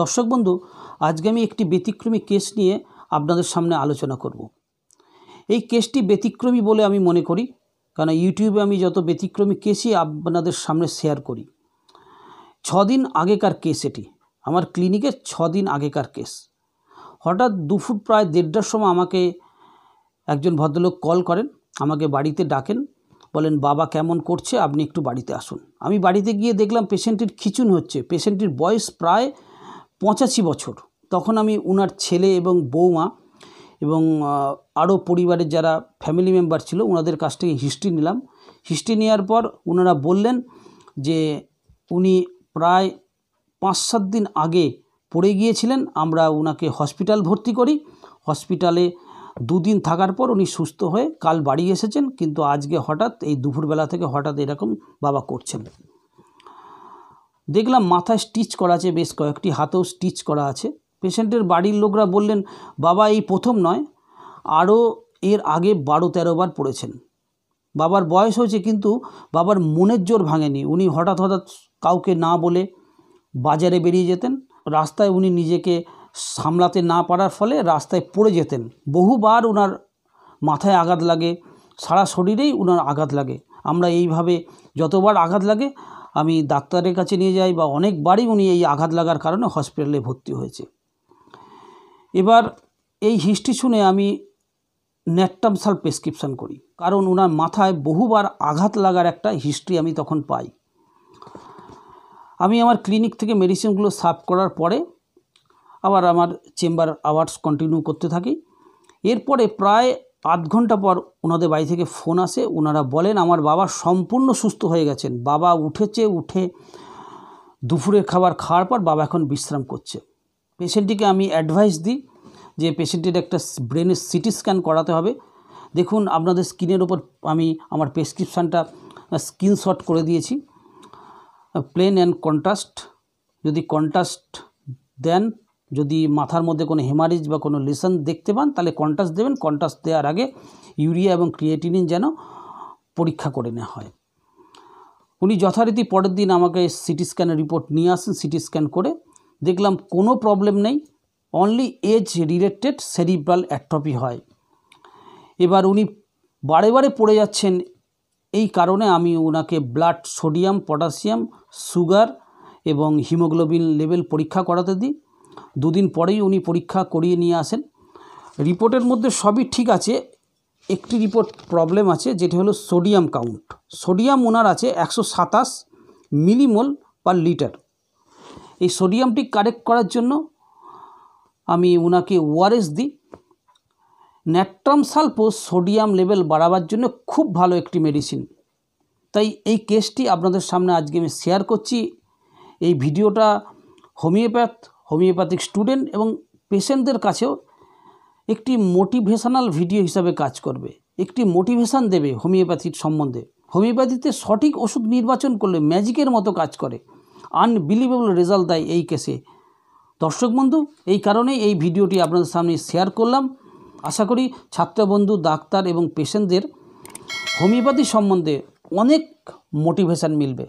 দর্শক বন্ধু আজকে আমি একটি ব্যতিক্রমী কেস নিয়ে আপনাদের সামনে আলোচনা করব এই কেসটি ব্যতিক্রমী বলে আমি মনে করি কারণ ইউটিউবে আমি যত ব্যতিক্রমী কেসই আপনাদের সামনে শেয়ার করি ছদিন আগেকার কেস এটি আমার ক্লিনিকে ছদিন আগেকার কেস হঠাৎ ফুট প্রায় দেড়টার সময় আমাকে একজন ভদ্রলোক কল করেন আমাকে বাড়িতে ডাকেন বলেন বাবা কেমন করছে আপনি একটু বাড়িতে আসুন আমি বাড়িতে গিয়ে দেখলাম পেশেন্টের খিচুন হচ্ছে পেশেন্টের বয়স প্রায় পঁচাশি বছর তখন আমি ওনার ছেলে এবং বৌমা এবং আরও পরিবারের যারা ফ্যামিলি মেম্বার ছিল ওনাদের কাছ থেকে হিস্ট্রি নিলাম হিস্ট্রি নেওয়ার পর ওনারা বললেন যে উনি প্রায় পাঁচ সাত দিন আগে পড়ে গিয়েছিলেন আমরা ওনাকে হসপিটাল ভর্তি করি হসপিটালে দুদিন থাকার পর উনি সুস্থ হয়ে কাল বাড়ি এসেছেন কিন্তু আজকে হঠাৎ এই দুপুরবেলা থেকে হঠাৎ এরকম বাবা করছেন দেখলাম মাথায় স্টিচ করা আছে বেশ কয়েকটি হাতেও স্টিচ করা আছে পেশেন্টের বাড়ির লোকরা বললেন বাবা এই প্রথম নয় আরও এর আগে বারো তেরো বার পড়েছেন বাবার বয়স হয়েছে কিন্তু বাবার মনের জোর ভাঙেনি উনি হঠাৎ হঠাৎ কাউকে না বলে বাজারে বেরিয়ে যেতেন রাস্তায় উনি নিজেকে সামলাতে না পারার ফলে রাস্তায় পড়ে যেতেন বহুবার ওনার মাথায় আঘাত লাগে সারা শরীরেই ওনার আঘাত লাগে আমরা এইভাবে যতবার আঘাত লাগে আমি ডাক্তারের কাছে নিয়ে যাই বা অনেকবারই উনি এই আঘাত লাগার কারণে হসপিটালে ভর্তি হয়েছে এবার এই হিস্ট্রি শুনে আমি ন্যাট্টামসাল প্রেসক্রিপশান করি কারণ ওনার মাথায় বহুবার আঘাত লাগার একটা হিস্ট্রি আমি তখন পাই আমি আমার ক্লিনিক থেকে মেডিসিনগুলো সাফ করার পরে আবার আমার চেম্বার আওয়ার্স কন্টিনিউ করতে থাকি এরপরে প্রায় আধ ঘন্টা পর ওনাদের বাড়ি থেকে ফোন আসে ওনারা বলেন আমার বাবা সম্পূর্ণ সুস্থ হয়ে গেছেন বাবা উঠেছে উঠে দুপুরের খাবার খাওয়ার পর বাবা এখন বিশ্রাম করছে পেশেন্টটিকে আমি অ্যাডভাইস দিই যে পেশেন্টের একটা ব্রেনের সিটি স্ক্যান করাতে হবে দেখুন আপনাদের স্কিনের ওপর আমি আমার প্রেসক্রিপশানটা স্ক্রিনশট করে দিয়েছি প্লেন অ্যান্ড কন্ট্রাস্ট যদি কন্ট্রাস্ট দেন যদি মাথার মধ্যে কোনো হেমারেজ বা কোনো লেশন দেখতে পান তাহলে কন্টাস দেবেন কন্টাস দেওয়ার আগে ইউরিয়া এবং ক্রিয়েটিনিন যেন পরীক্ষা করে নেওয়া হয় উনি যথারীতি পরের দিন আমাকে সিটি স্ক্যানের রিপোর্ট নিয়ে আসেন সিটি স্ক্যান করে দেখলাম কোনো প্রবলেম নেই only age related cerebral atrophy হয় এবার উনি বারে বারে পড়ে যাচ্ছেন এই কারণে আমি ওনাকে ব্লাড সোডিয়াম পটাশিয়াম সুগার এবং হিমোগ্লোবিন লেভেল পরীক্ষা করাতে দিই দুদিন পরেই উনি পরীক্ষা করিয়ে নিয়ে আসেন রিপোর্টের মধ্যে সবই ঠিক আছে একটি রিপোর্ট প্রবলেম আছে যেটি হলো সোডিয়াম কাউন্ট সোডিয়াম ওনার আছে একশো সাতাশ মিলিমোল পার লিটার এই সোডিয়ামটি কারেক্ট করার জন্য আমি ওনাকে ওআরএস দিই ন্যাট্রাম সালপো সোডিয়াম লেভেল বাড়াবার জন্য খুব ভালো একটি মেডিসিন তাই এই কেসটি আপনাদের সামনে আজকে আমি শেয়ার করছি এই ভিডিওটা হোমিওপ্যাথ হোমিওপ্যাথিক স্টুডেন্ট এবং পেশেন্টদের কাছেও একটি মোটিভেশনাল ভিডিও হিসাবে কাজ করবে একটি মোটিভেশান দেবে হোমিওপ্যাথির সম্বন্ধে হোমিওপ্যাথিতে সঠিক ওষুধ নির্বাচন করলে ম্যাজিকের মতো কাজ করে আনবিলিভেবল রেজাল্ট দেয় এই কেসে দর্শক বন্ধু এই কারণে এই ভিডিওটি আপনাদের সামনে শেয়ার করলাম আশা করি ছাত্রবন্ধু ডাক্তার এবং পেশেন্টদের হোমিওপ্যাথি সম্বন্ধে অনেক মোটিভেশান মিলবে